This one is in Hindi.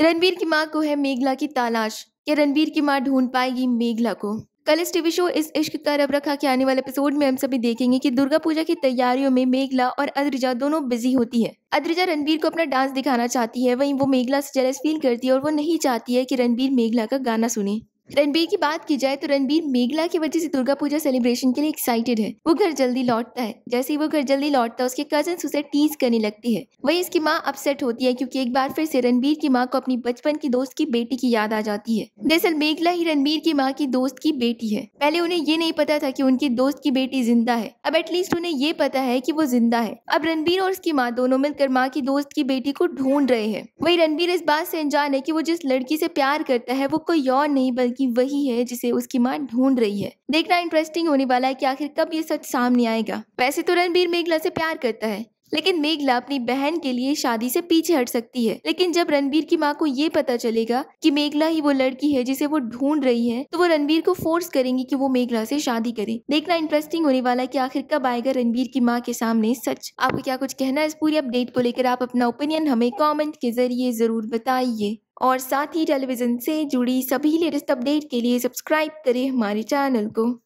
रणबीर की माँ को है मेघला की तलाश क्या रणबीर की माँ ढूंढ पाएगी मेघला को कल इस टीवी शो इस इश्क का रब रखा के आने वाले एपिसोड में हम सभी देखेंगे कि दुर्गा पूजा की तैयारियों में मेघला और अद्रिजा दोनों बिजी होती है अद्रिजा रणबीर को अपना डांस दिखाना चाहती है वहीं वो मेघला से जेलस फील करती है और वो नहीं चाहती है कि रणबीर मेघला का गाना सुने रणबीर की बात की जाए तो रणबीर मेघला की वजह से दुर्गा पूजा सेलिब्रेशन के लिए एक्साइटेड है वो घर जल्दी लौटता है जैसे ही वो घर जल्दी लौटता है उसके कजन उसे टीज करने लगती है वही इसकी माँ अपसेट होती है क्योंकि एक बार फिर से रणबीर की माँ को अपनी बचपन की दोस्त की बेटी की याद आ जाती है दरअसल मेघला ही रणबीर की माँ की दोस्त की बेटी है पहले उन्हें ये नहीं पता था की उनकी दोस्त की बेटी जिंदा है अब एटलीस्ट उन्हें ये पता है की वो जिंदा है अब रणबीर और उसकी माँ दोनों मिलकर माँ की दोस्त की बेटी को ढूंढ रहे हैं वही रणबीर इस बात से अनजान है की वो जिस लड़की से प्यार करता है वो कोई और नहीं बल्कि लड़की वही है जिसे उसकी माँ ढूंढ रही है देखना इंटरेस्टिंग होने वाला है कि आखिर कब ये सच सामने आएगा वैसे तो रणबीर मेघला से प्यार करता है लेकिन मेघला अपनी बहन के लिए शादी से पीछे हट सकती है लेकिन जब रणबीर की माँ को ये पता चलेगा कि मेघला ही वो लड़की है जिसे वो ढूंढ रही है तो वो रणबीर को फोर्स करेंगी कि वो मेघला से शादी करे देखना इंटरेस्टिंग होने वाला है कि आखिर कब आएगा रणबीर की माँ के सामने सच आपको क्या कुछ कहना है इस पूरी अपडेट को लेकर आप अपना ओपिनियन हमें कॉमेंट के जरिए जरूर बताइए और साथ ही टेलीविजन से जुड़ी सभी लेटेस्ट अपडेट के लिए सब्सक्राइब करें हमारे चैनल को